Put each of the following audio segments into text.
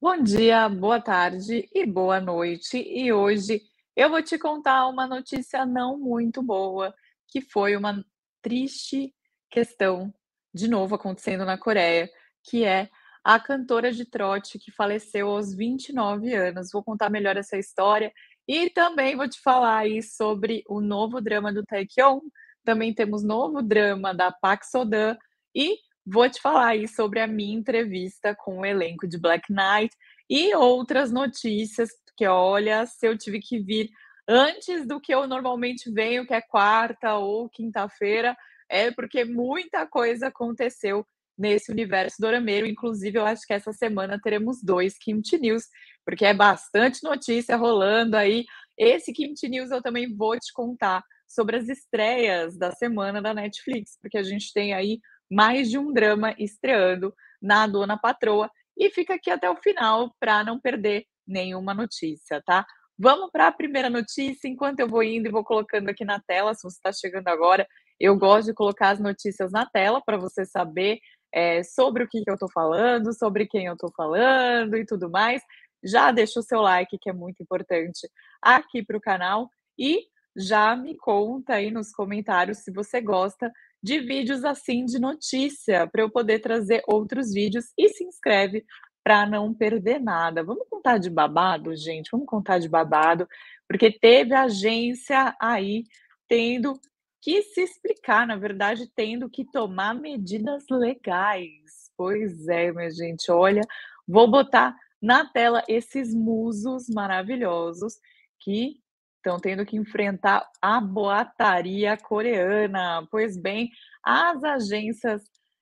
Bom dia, boa tarde e boa noite. E hoje eu vou te contar uma notícia não muito boa, que foi uma triste questão, de novo acontecendo na Coreia, que é a cantora de trote que faleceu aos 29 anos. Vou contar melhor essa história e também vou te falar aí sobre o novo drama do Taekyung. Também temos novo drama da Park Sodan e vou te falar aí sobre a minha entrevista com o elenco de Black Knight e outras notícias, porque olha, se eu tive que vir antes do que eu normalmente venho, que é quarta ou quinta-feira, é porque muita coisa aconteceu nesse universo dorameiro. Inclusive, eu acho que essa semana teremos dois Kimchi News, porque é bastante notícia rolando aí. Esse Kimchi News eu também vou te contar sobre as estreias da semana da Netflix, porque a gente tem aí mais de um drama estreando na Dona Patroa. E fica aqui até o final para não perder nenhuma notícia, tá? Vamos para a primeira notícia. Enquanto eu vou indo e vou colocando aqui na tela, se você está chegando agora, eu gosto de colocar as notícias na tela para você saber é, sobre o que, que eu estou falando, sobre quem eu estou falando e tudo mais. Já deixa o seu like, que é muito importante, aqui para o canal. E já me conta aí nos comentários se você gosta de vídeos assim de notícia, para eu poder trazer outros vídeos e se inscreve para não perder nada. Vamos contar de babado, gente? Vamos contar de babado, porque teve agência aí tendo que se explicar, na verdade, tendo que tomar medidas legais. Pois é, minha gente, olha, vou botar na tela esses musos maravilhosos que estão tendo que enfrentar a boataria coreana. Pois bem, as agências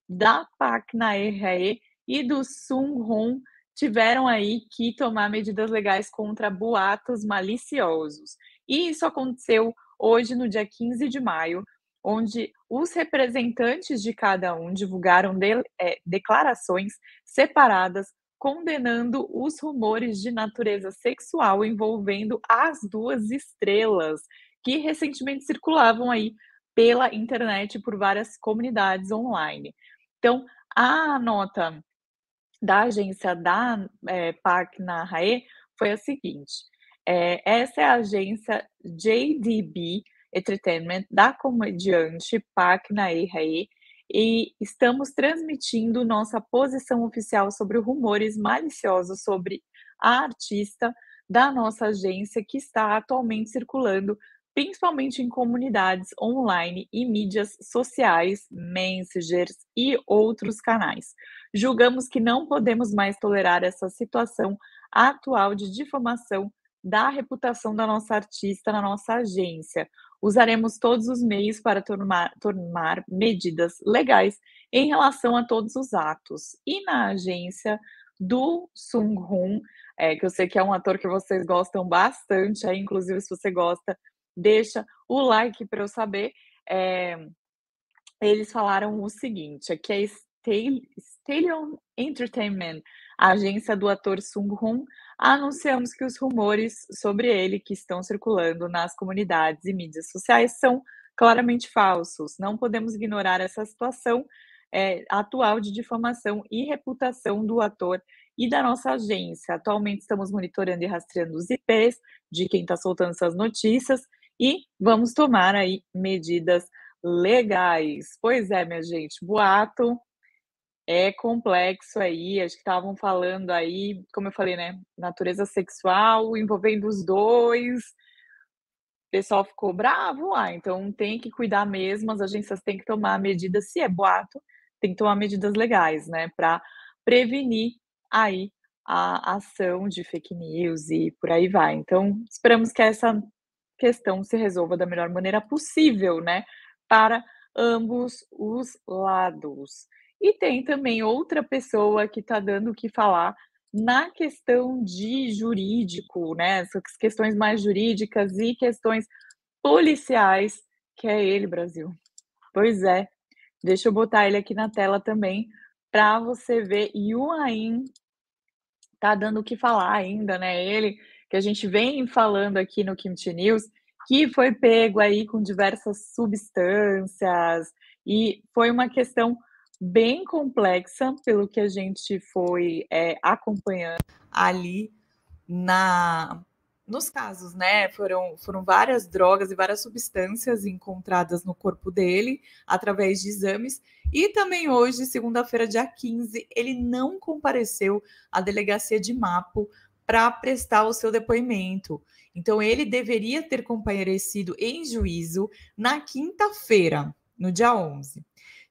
da Paknae e do Sunghon tiveram aí que tomar medidas legais contra boatos maliciosos. E isso aconteceu hoje, no dia 15 de maio, onde os representantes de cada um divulgaram de, é, declarações separadas condenando os rumores de natureza sexual envolvendo as duas estrelas, que recentemente circulavam aí pela internet por várias comunidades online. Então, a nota da agência da é, PAC na RAE foi a seguinte: é, essa é a agência JDB Entertainment da comediante Park Na Rae, e estamos transmitindo nossa posição oficial sobre rumores maliciosos sobre a artista da nossa agência que está atualmente circulando principalmente em comunidades online e mídias sociais, messengers e outros canais. Julgamos que não podemos mais tolerar essa situação atual de difamação da reputação da nossa artista na nossa agência. Usaremos todos os meios para tomar, tomar medidas legais em relação a todos os atos. E na agência do Sung Hoon, é, que eu sei que é um ator que vocês gostam bastante, aí, é, inclusive se você gosta, deixa o like para eu saber. É, eles falaram o seguinte: aqui é Stallion Entertainment a agência do ator Sung Hoon, anunciamos que os rumores sobre ele que estão circulando nas comunidades e mídias sociais são claramente falsos. Não podemos ignorar essa situação é, atual de difamação e reputação do ator e da nossa agência. Atualmente estamos monitorando e rastreando os IPs de quem está soltando essas notícias e vamos tomar aí medidas legais. Pois é, minha gente, boato é complexo aí, acho que estavam falando aí, como eu falei, né, natureza sexual envolvendo os dois. O pessoal ficou bravo lá, ah, então tem que cuidar mesmo, as agências têm que tomar medidas, se é boato, tem que tomar medidas legais, né, para prevenir aí a ação de fake news e por aí vai. Então, esperamos que essa questão se resolva da melhor maneira possível, né, para ambos os lados. E tem também outra pessoa que está dando o que falar na questão de jurídico, né? Essas questões mais jurídicas e questões policiais, que é ele, Brasil. Pois é. Deixa eu botar ele aqui na tela também para você ver. E o Aim tá dando o que falar ainda, né? Ele que a gente vem falando aqui no Kimchi News, que foi pego aí com diversas substâncias e foi uma questão bem complexa, pelo que a gente foi é, acompanhando ali na nos casos, né? Foram, foram várias drogas e várias substâncias encontradas no corpo dele através de exames. E também hoje, segunda-feira, dia 15, ele não compareceu à delegacia de Mapo para prestar o seu depoimento. Então, ele deveria ter comparecido em juízo na quinta-feira, no dia 11.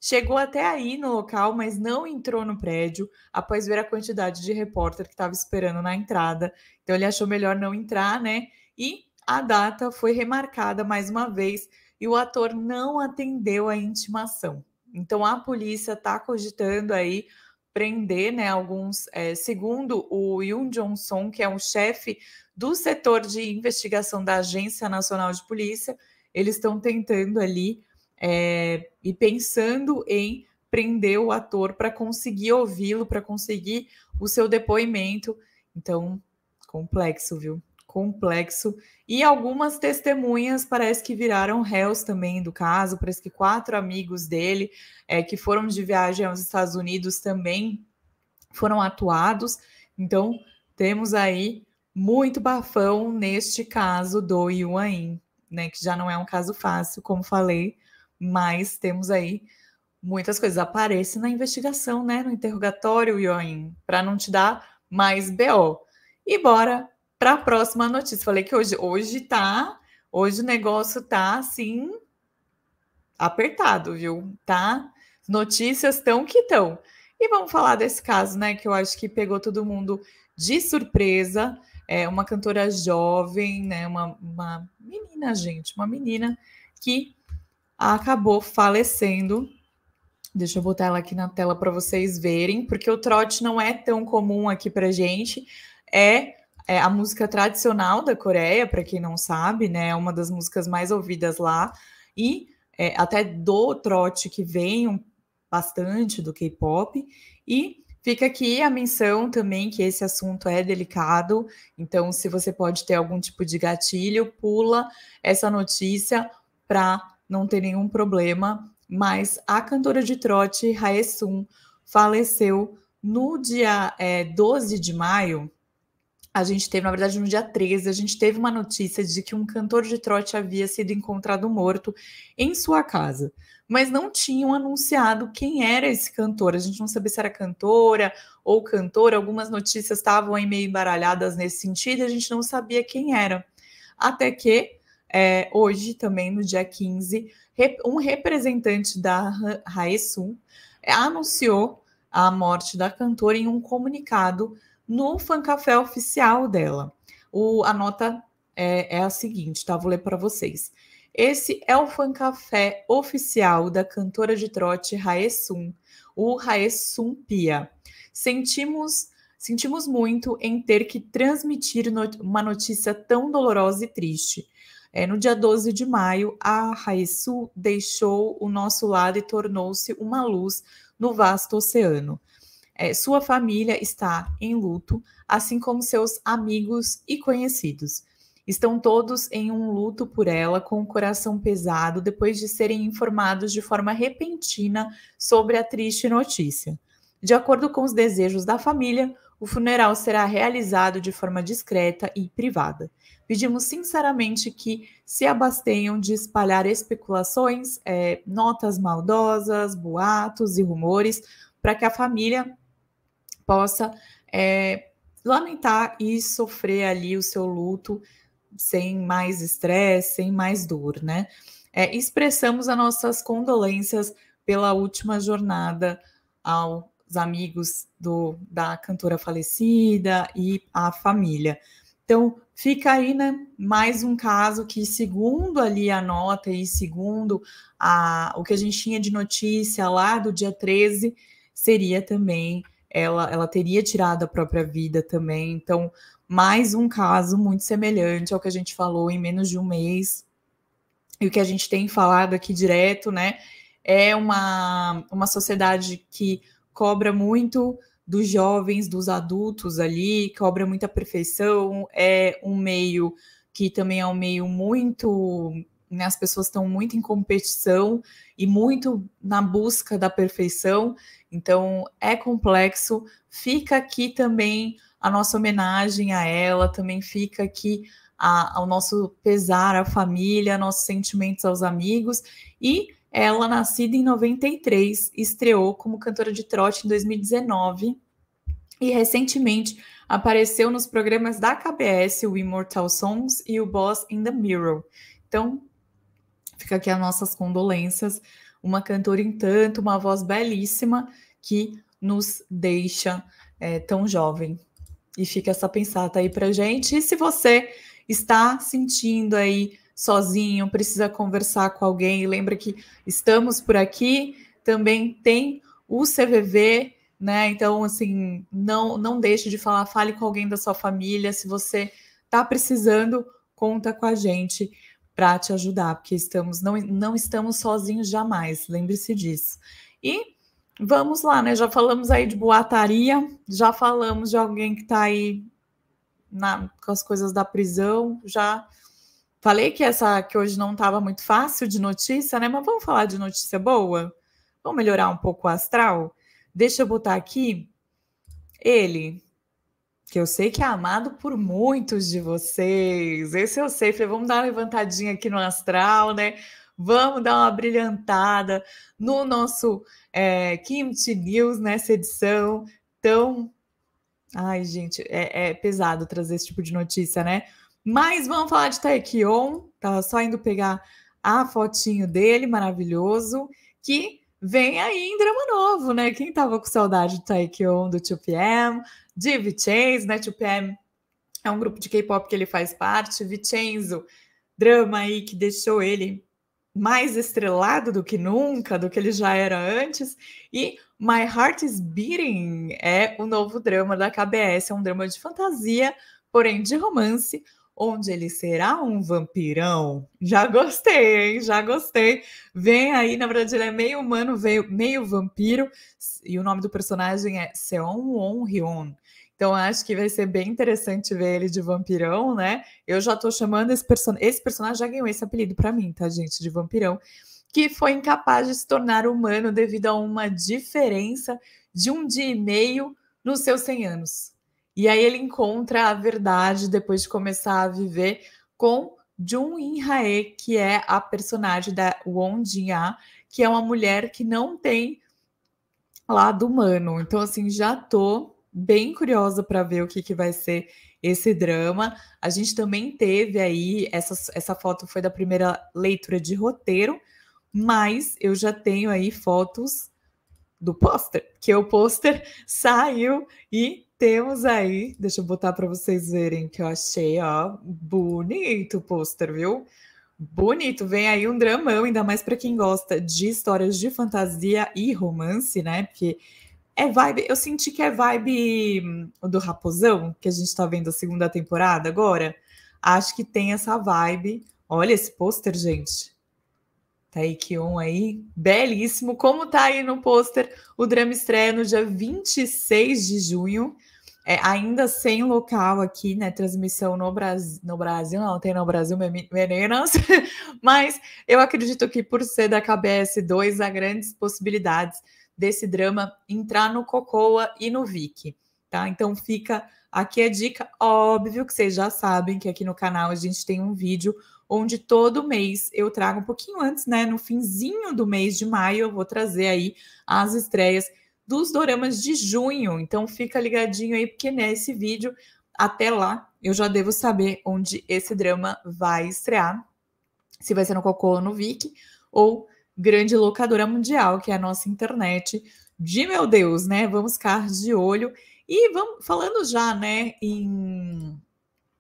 Chegou até aí no local, mas não entrou no prédio após ver a quantidade de repórter que estava esperando na entrada. Então ele achou melhor não entrar, né? E a data foi remarcada mais uma vez e o ator não atendeu a intimação. Então a polícia está cogitando aí prender, né? Alguns, é, segundo o Yun Johnson, que é um chefe do setor de investigação da Agência Nacional de Polícia, eles estão tentando ali é, e pensando em prender o ator para conseguir ouvi-lo, para conseguir o seu depoimento. Então, complexo, viu? Complexo. E algumas testemunhas parece que viraram réus também do caso, parece que quatro amigos dele é, que foram de viagem aos Estados Unidos também foram atuados. Então, temos aí muito bafão neste caso do Yuan, né? Que já não é um caso fácil, como falei, mas temos aí muitas coisas. Aparece na investigação, né? No interrogatório, Ioin, para não te dar mais BO. E bora para a próxima notícia. Falei que hoje, hoje tá. Hoje o negócio tá assim apertado, viu? Tá? Notícias tão que tão. E vamos falar desse caso, né? Que eu acho que pegou todo mundo de surpresa. É uma cantora jovem, né? Uma, uma menina, gente, uma menina que acabou falecendo. Deixa eu botar ela aqui na tela para vocês verem, porque o trote não é tão comum aqui para gente. É, é, a música tradicional da Coreia, para quem não sabe, né? É uma das músicas mais ouvidas lá. E é, até do trote que vem um, bastante do K-pop. E Fica aqui a menção também que esse assunto é delicado, então se você pode ter algum tipo de gatilho, pula essa notícia para não tem nenhum problema, mas a cantora de trote, Hae Sun, faleceu no dia é, 12 de maio. A gente teve, na verdade, no dia 13, a gente teve uma notícia de que um cantor de trote havia sido encontrado morto em sua casa, mas não tinham anunciado quem era esse cantor. A gente não sabia se era cantora ou cantor, algumas notícias estavam aí meio embaralhadas nesse sentido, a gente não sabia quem era. Até que é, hoje também, no dia 15, um representante da Raesum anunciou a morte da cantora em um comunicado no fancafé oficial dela. O, a nota é, é a seguinte, tá? Vou ler para vocês. Esse é o fancafé oficial da cantora de trote Raesum, o Raesum Pia. Sentimos Sentimos muito em ter que transmitir uma notícia tão dolorosa e triste. É, no dia 12 de maio, a Raíssa deixou o nosso lado e tornou-se uma luz no vasto oceano. É, sua família está em luto, assim como seus amigos e conhecidos. Estão todos em um luto por ela, com o coração pesado, depois de serem informados de forma repentina sobre a triste notícia. De acordo com os desejos da família, o funeral será realizado de forma discreta e privada. Pedimos sinceramente que se abstenham de espalhar especulações, é, notas maldosas, boatos e rumores, para que a família possa é, lamentar e sofrer ali o seu luto sem mais estresse, sem mais dor, né? É, expressamos as nossas condolências pela última jornada ao os amigos do, da cantora falecida e a família. Então, fica aí, né, mais um caso que, segundo ali a nota e segundo a, o que a gente tinha de notícia lá do dia 13, seria também, ela, ela teria tirado a própria vida também. Então, mais um caso muito semelhante ao que a gente falou em menos de um mês. E o que a gente tem falado aqui direto, né, é uma, uma sociedade que cobra muito dos jovens, dos adultos ali, cobra muita perfeição, é um meio que também é um meio muito. Né, as pessoas estão muito em competição e muito na busca da perfeição, então é complexo. Fica aqui também a nossa homenagem a ela, também fica aqui a, ao nosso pesar à família, nossos sentimentos aos amigos e ela, nascida em 93, estreou como cantora de trote em 2019 e recentemente apareceu nos programas da KBS, o Immortal Songs e o Boss in the Mirror. Então, fica aqui as nossas condolências. Uma cantora em tanto, uma voz belíssima que nos deixa é, tão jovem. E fica essa pensada aí pra gente. E se você está sentindo aí sozinho, precisa conversar com alguém. lembra que estamos por aqui, também tem o CVV, né? Então, assim, não, não deixe de falar, fale com alguém da sua família. Se você está precisando, conta com a gente para te ajudar, porque estamos não, não estamos sozinhos jamais, lembre-se disso. E vamos lá, né? Já falamos aí de boataria, já falamos de alguém que está aí na, com as coisas da prisão, já Falei que essa que hoje não estava muito fácil de notícia, né? Mas vamos falar de notícia boa? Vamos melhorar um pouco o astral? Deixa eu botar aqui ele, que eu sei que é amado por muitos de vocês. Esse eu sei, falei, vamos dar uma levantadinha aqui no astral, né? Vamos dar uma brilhantada no nosso é, Kimchi News nessa edição tão. Ai, gente, é, é pesado trazer esse tipo de notícia, né? Mas vamos falar de Taekion. Tava só indo pegar a fotinho dele, maravilhoso, que vem aí em drama novo, né? Quem tava com saudade do Taekyong, do 2PM, de Vicenzo, né? 2PM é um grupo de K-pop que ele faz parte. Vicenzo, drama aí que deixou ele mais estrelado do que nunca, do que ele já era antes. E My Heart is Beating é o novo drama da KBS, é um drama de fantasia, porém de romance, onde ele será um vampirão. Já gostei, hein? já gostei. Vem aí, na verdade, ele é meio humano, veio meio vampiro, e o nome do personagem é Seon Won Hyun. Então, acho que vai ser bem interessante ver ele de vampirão, né? Eu já tô chamando esse personagem. Esse personagem já ganhou esse apelido para mim, tá, gente? De vampirão. Que foi incapaz de se tornar humano devido a uma diferença de um dia e meio nos seus 100 anos. E aí ele encontra a verdade depois de começar a viver com Jun In Hae, que é a personagem da Won Jin A, que é uma mulher que não tem lado humano. Então, assim, já tô bem curiosa para ver o que, que vai ser esse drama. A gente também teve aí, essa, essa foto foi da primeira leitura de roteiro, mas eu já tenho aí fotos do pôster, que o pôster saiu e temos aí, deixa eu botar para vocês verem que eu achei, ó, bonito o pôster, viu? Bonito, vem aí um dramão, ainda mais para quem gosta de histórias de fantasia e romance, né? Porque é vibe, eu senti que é vibe hum, do Raposão, que a gente tá vendo a segunda temporada agora. Acho que tem essa vibe. Olha esse pôster, gente. Tá aí Kion aí, belíssimo. Como tá aí no pôster, o drama estreia no dia 26 de junho é, ainda sem local aqui, né? Transmissão no, Bras... no Brasil, não tem no Brasil, meninas, mas eu acredito que por ser da KBS2 há grandes possibilidades desse drama entrar no Cocoa e no Vic, tá? Então fica aqui a dica. Óbvio que vocês já sabem que aqui no canal a gente tem um vídeo onde todo mês eu trago um pouquinho antes, né? No finzinho do mês de maio, eu vou trazer aí as estreias dos doramas de junho. Então fica ligadinho aí, porque nesse né, vídeo, até lá, eu já devo saber onde esse drama vai estrear. Se vai ser no Cocô ou no Vic, ou grande locadora mundial, que é a nossa internet. De meu Deus, né? Vamos ficar de olho. E vamos falando já, né, em,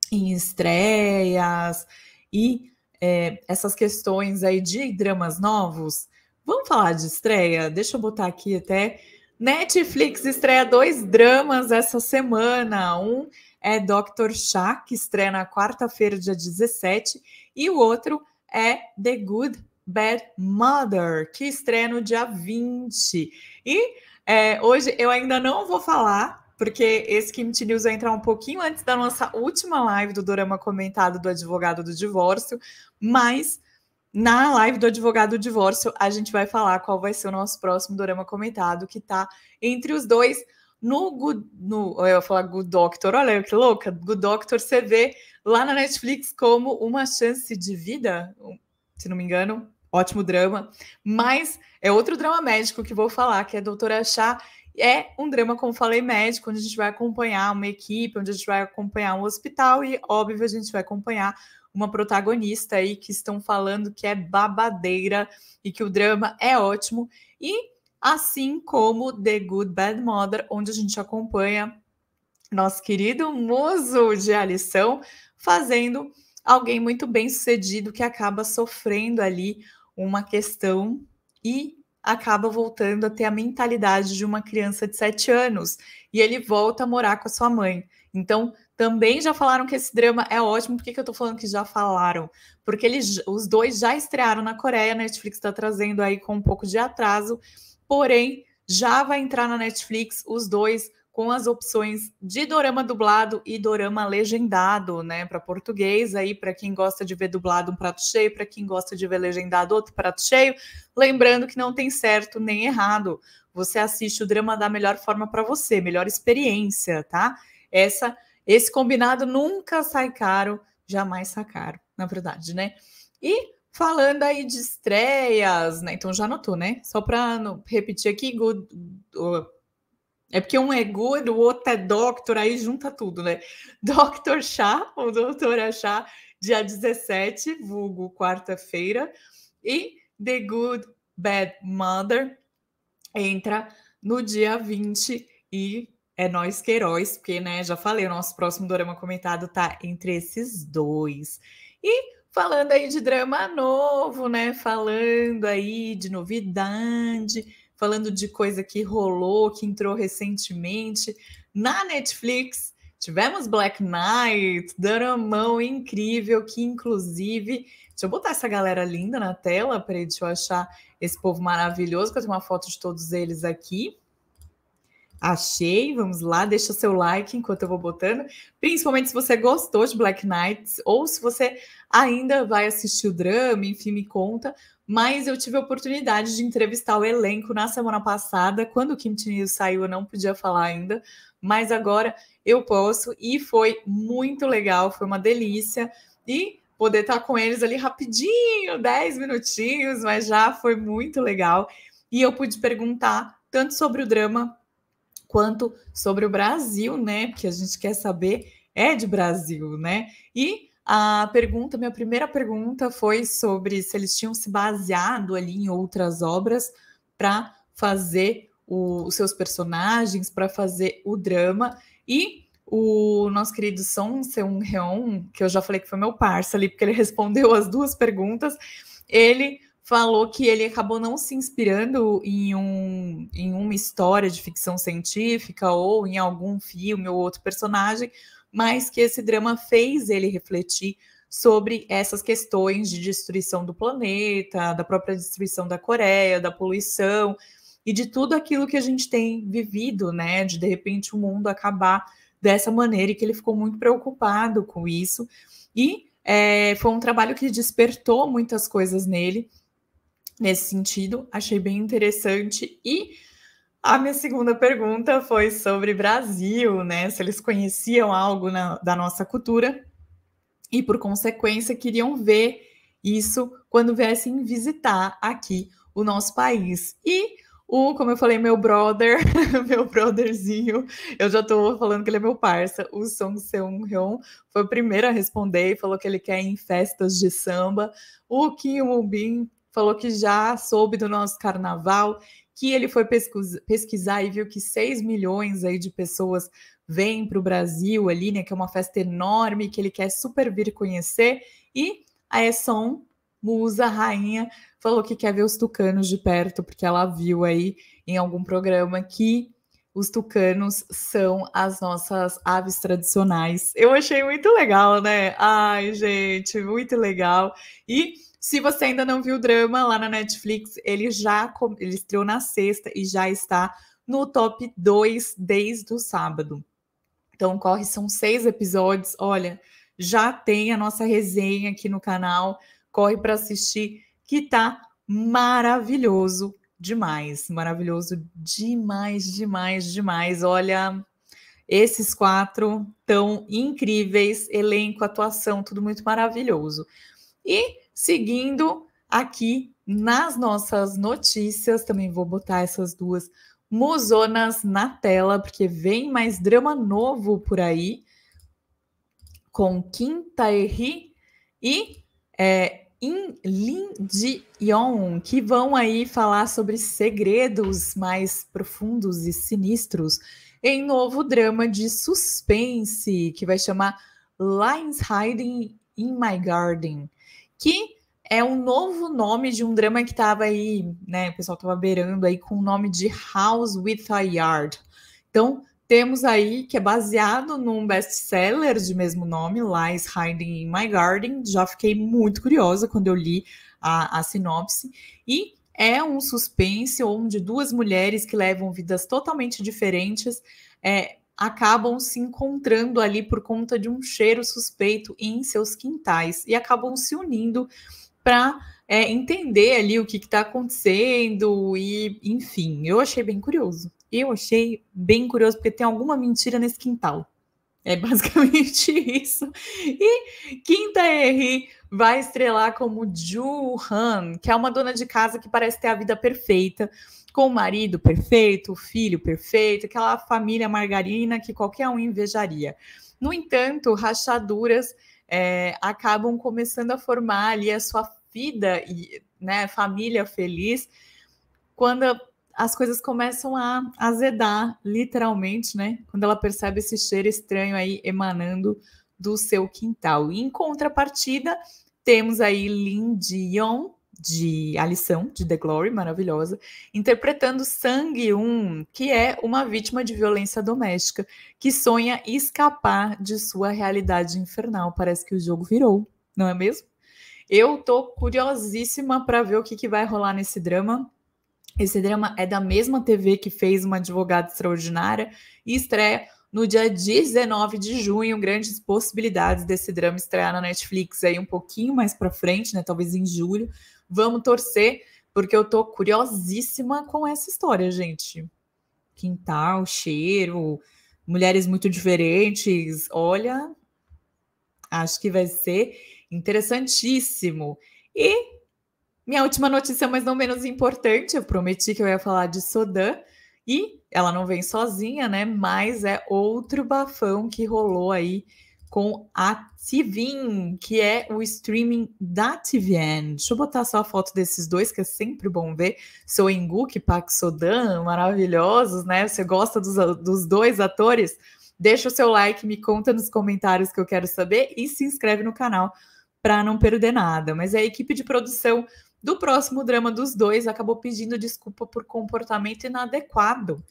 em estreias e é, essas questões aí de dramas novos. Vamos falar de estreia? Deixa eu botar aqui até Netflix estreia dois dramas essa semana. Um é Doctor Chá, que estreia na quarta-feira, dia 17, e o outro é The Good Bad Mother, que estreia no dia 20. E é, hoje eu ainda não vou falar, porque esse Kimchi News vai entrar um pouquinho antes da nossa última live do drama Comentado do Advogado do Divórcio, mas na live do Advogado do Divórcio, a gente vai falar qual vai ser o nosso próximo drama comentado, que tá entre os dois. No Good, no, eu ia falar Good Doctor, olha que louca, Good Doctor você vê lá na Netflix como uma chance de vida, se não me engano, ótimo drama, mas é outro drama médico que vou falar, que é Doutora Chá, é um drama, como falei, médico, onde a gente vai acompanhar uma equipe, onde a gente vai acompanhar um hospital e, óbvio, a gente vai acompanhar uma protagonista aí que estão falando que é babadeira e que o drama é ótimo. E assim como The Good Bad Mother, onde a gente acompanha nosso querido muso de Alição fazendo alguém muito bem sucedido que acaba sofrendo ali uma questão e acaba voltando a ter a mentalidade de uma criança de 7 anos e ele volta a morar com a sua mãe. Então, também já falaram que esse drama é ótimo. Por que, que eu tô falando que já falaram? Porque eles, os dois já estrearam na Coreia, a Netflix está trazendo aí com um pouco de atraso, porém já vai entrar na Netflix os dois com as opções de dorama dublado e dorama legendado, né, para português aí, para quem gosta de ver dublado um prato cheio, para quem gosta de ver legendado outro prato cheio, lembrando que não tem certo nem errado. Você assiste o drama da melhor forma para você, melhor experiência, tá? Essa esse combinado nunca sai caro, jamais sai caro, na verdade, né? E falando aí de estreias, né? Então já anotou, né? Só para repetir aqui, good, é porque um é good, o outro é doctor, aí junta tudo, né? Doctor Chá, ou Doutora é Chá, dia 17, vulgo quarta-feira, e The Good Bad Mother entra no dia 20 e é nós heróis, porque, né, já falei, o nosso próximo drama comentado tá entre esses dois. E falando aí de drama novo, né? Falando aí de novidade, falando de coisa que rolou, que entrou recentemente na Netflix. Tivemos Black Knight, dramão incrível, que inclusive. Deixa eu botar essa galera linda na tela, para eu achar esse povo maravilhoso, que eu tenho uma foto de todos eles aqui. Achei, vamos lá, deixa seu like enquanto eu vou botando. Principalmente se você gostou de Black Knights ou se você ainda vai assistir o drama, enfim, me conta. Mas eu tive a oportunidade de entrevistar o elenco na semana passada. Quando o Kim Tin saiu, eu não podia falar ainda, mas agora eu posso e foi muito legal, foi uma delícia. E poder estar com eles ali rapidinho, 10 minutinhos, mas já foi muito legal. E eu pude perguntar tanto sobre o drama quanto sobre o Brasil, né? Porque a gente quer saber é de Brasil, né? E a pergunta, minha primeira pergunta foi sobre se eles tinham se baseado ali em outras obras para fazer o, os seus personagens, para fazer o drama. E o nosso querido Son Seung Heon, que eu já falei que foi meu parceiro ali, porque ele respondeu as duas perguntas, ele falou que ele acabou não se inspirando em, um, em uma história de ficção científica ou em algum filme ou outro personagem, mas que esse drama fez ele refletir sobre essas questões de destruição do planeta, da própria destruição da Coreia, da poluição e de tudo aquilo que a gente tem vivido, né? De de repente o mundo acabar dessa maneira e que ele ficou muito preocupado com isso. E é, foi um trabalho que despertou muitas coisas nele nesse sentido. Achei bem interessante. E a minha segunda pergunta foi sobre Brasil, né? Se eles conheciam algo na, da nossa cultura e, por consequência, queriam ver isso quando viessem visitar aqui o nosso país. E o, como eu falei, meu brother, meu brotherzinho, eu já tô falando que ele é meu parça, o Song Seung Hyun, foi o primeiro a responder e falou que ele quer ir em festas de samba. O Kim Woo Bin falou que já soube do nosso carnaval, que ele foi pesquisar e viu que 6 milhões aí de pessoas vêm para o Brasil ali, né? Que é uma festa enorme, que ele quer super vir conhecer. E a Esson, musa, rainha, falou que quer ver os tucanos de perto, porque ela viu aí em algum programa que os tucanos são as nossas aves tradicionais. Eu achei muito legal, né? Ai, gente, muito legal. E se você ainda não viu o drama lá na Netflix, ele já ele estreou na sexta e já está no top 2 desde o sábado. Então, corre, são seis episódios. Olha, já tem a nossa resenha aqui no canal. Corre para assistir, que tá maravilhoso demais. Maravilhoso demais, demais, demais. Olha, esses quatro tão incríveis. Elenco, atuação, tudo muito maravilhoso. E seguindo aqui nas nossas notícias. Também vou botar essas duas musonas na tela, porque vem mais drama novo por aí, com Kim tae e é, In Lin Ji-yeon, que vão aí falar sobre segredos mais profundos e sinistros em novo drama de suspense, que vai chamar Lines Hiding in My Garden que é um novo nome de um drama que estava aí, né? O pessoal estava beirando aí com o nome de House with a Yard. Então, temos aí que é baseado num best-seller de mesmo nome, Lies Hiding in My Garden. Já fiquei muito curiosa quando eu li a, a sinopse. E é um suspense onde duas mulheres que levam vidas totalmente diferentes é, acabam se encontrando ali por conta de um cheiro suspeito em seus quintais e acabam se unindo para é, entender ali o que está acontecendo e, enfim, eu achei bem curioso. Eu achei bem curioso porque tem alguma mentira nesse quintal. É basicamente isso. E Quinta R vai estrelar como Ju Han, que é uma dona de casa que parece ter a vida perfeita, com o marido perfeito, o filho perfeito, aquela família margarina que qualquer um invejaria. No entanto, rachaduras é, acabam começando a formar ali a sua vida e né, família feliz quando as coisas começam a azedar, literalmente, né? Quando ela percebe esse cheiro estranho aí emanando do seu quintal. em contrapartida, temos aí Lin Dion, de A Lição, de The Glory, maravilhosa, interpretando Sang Yoon, que é uma vítima de violência doméstica, que sonha escapar de sua realidade infernal. Parece que o jogo virou, não é mesmo? Eu tô curiosíssima para ver o que, que vai rolar nesse drama. Esse drama é da mesma TV que fez Uma Advogada Extraordinária e estreia no dia 19 de junho, grandes possibilidades desse drama estrear na Netflix aí um pouquinho mais para frente, né? Talvez em julho, Vamos torcer, porque eu tô curiosíssima com essa história, gente. Quintal, cheiro, mulheres muito diferentes. Olha, acho que vai ser interessantíssimo. E minha última notícia, mas não menos importante, eu prometi que eu ia falar de Sodan e ela não vem sozinha, né? Mas é outro bafão que rolou aí com a TVN, que é o streaming da TVN. Deixa eu botar só a foto desses dois, que é sempre bom ver. Soenguk e Pak Sodan, maravilhosos, né? Você gosta dos, dos dois atores? Deixa o seu like, me conta nos comentários que eu quero saber e se inscreve no canal para não perder nada. Mas é a equipe de produção do próximo drama dos dois acabou pedindo desculpa por comportamento inadequado.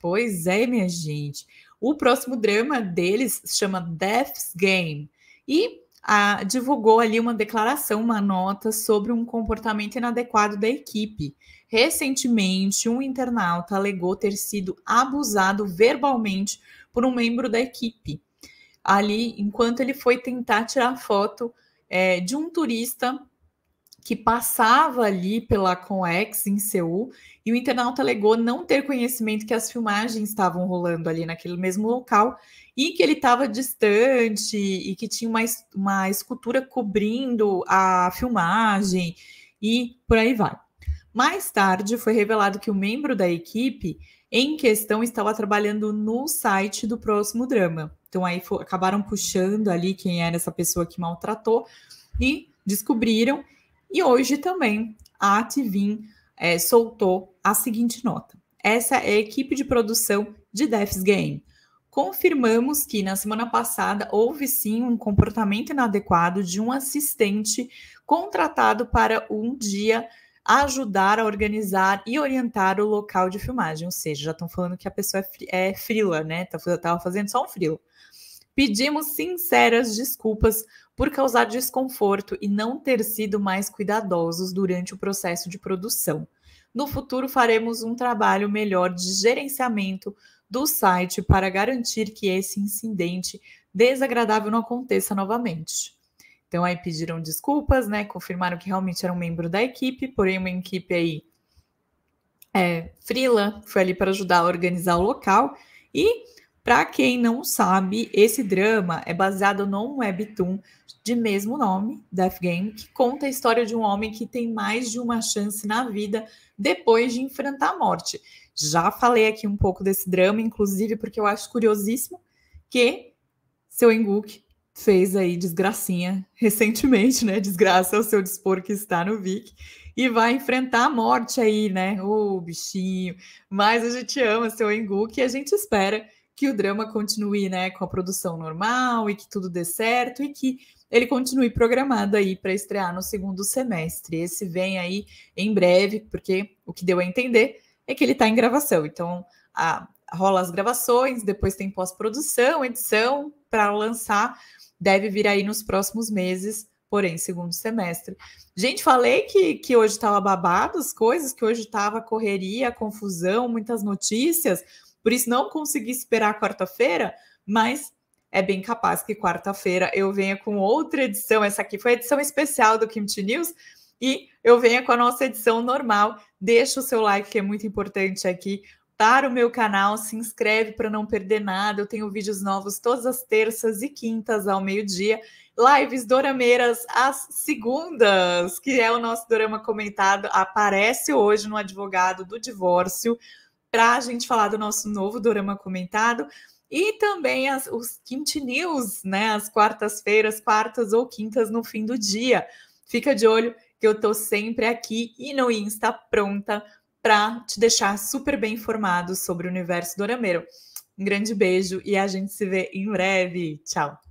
Pois é, minha gente. O próximo drama deles se chama Death's Game e ah, divulgou ali uma declaração, uma nota sobre um comportamento inadequado da equipe. Recentemente, um internauta alegou ter sido abusado verbalmente por um membro da equipe, ali enquanto ele foi tentar tirar foto é, de um turista que passava ali pela Conex em Seul, e o internauta alegou não ter conhecimento que as filmagens estavam rolando ali naquele mesmo local e que ele estava distante e que tinha uma, uma escultura cobrindo a filmagem e por aí vai. Mais tarde foi revelado que o membro da equipe em questão estava trabalhando no site do próximo drama. Então aí acabaram puxando ali quem era essa pessoa que maltratou e descobriram e hoje também a Ativin é, eh, soltou a seguinte nota. Essa é a equipe de produção de Death's Game. Confirmamos que na semana passada houve sim um comportamento inadequado de um assistente contratado para um dia ajudar a organizar e orientar o local de filmagem. Ou seja, já estão falando que a pessoa é, é frila, né? Estava tá, fazendo só um frila. Pedimos sinceras desculpas por causar desconforto e não ter sido mais cuidadosos durante o processo de produção. No futuro, faremos um trabalho melhor de gerenciamento do site para garantir que esse incidente desagradável não aconteça novamente. Então, aí pediram desculpas, né? Confirmaram que realmente era um membro da equipe, porém, uma equipe aí é, Frila foi ali para ajudar a organizar o local e para quem não sabe, esse drama é baseado num webtoon de mesmo nome, Death Game, que conta a história de um homem que tem mais de uma chance na vida depois de enfrentar a morte. Já falei aqui um pouco desse drama, inclusive porque eu acho curiosíssimo que seu Enguk fez aí desgracinha recentemente, né? Desgraça ao seu dispor que está no Vic e vai enfrentar a morte aí, né? Ô, oh, bichinho. Mas a gente ama seu Enguk e a gente espera que o drama continue, né, com a produção normal e que tudo dê certo e que ele continue programado aí para estrear no segundo semestre. Esse vem aí em breve, porque o que deu a entender é que ele está em gravação. Então, a, rola as gravações, depois tem pós-produção, edição para lançar. Deve vir aí nos próximos meses, porém, segundo semestre. Gente, falei que, que hoje estava babado as coisas, que hoje estava correria, confusão, muitas notícias. Por isso, não consegui esperar quarta-feira, mas é bem capaz que quarta-feira eu venha com outra edição. Essa aqui foi a edição especial do Kimchi News e eu venha com a nossa edição normal. Deixa o seu like, que é muito importante aqui para o meu canal, se inscreve para não perder nada. Eu tenho vídeos novos todas as terças e quintas ao meio-dia. Lives Dorameiras às segundas, que é o nosso Dorama comentado, aparece hoje no Advogado do Divórcio para a gente falar do nosso novo Dorama comentado. E também as, os Quint News, né? As quartas-feiras, quartas ou quintas no fim do dia. Fica de olho que eu tô sempre aqui e no Insta pronta para te deixar super bem informado sobre o universo dorameiro. Um grande beijo e a gente se vê em breve. Tchau!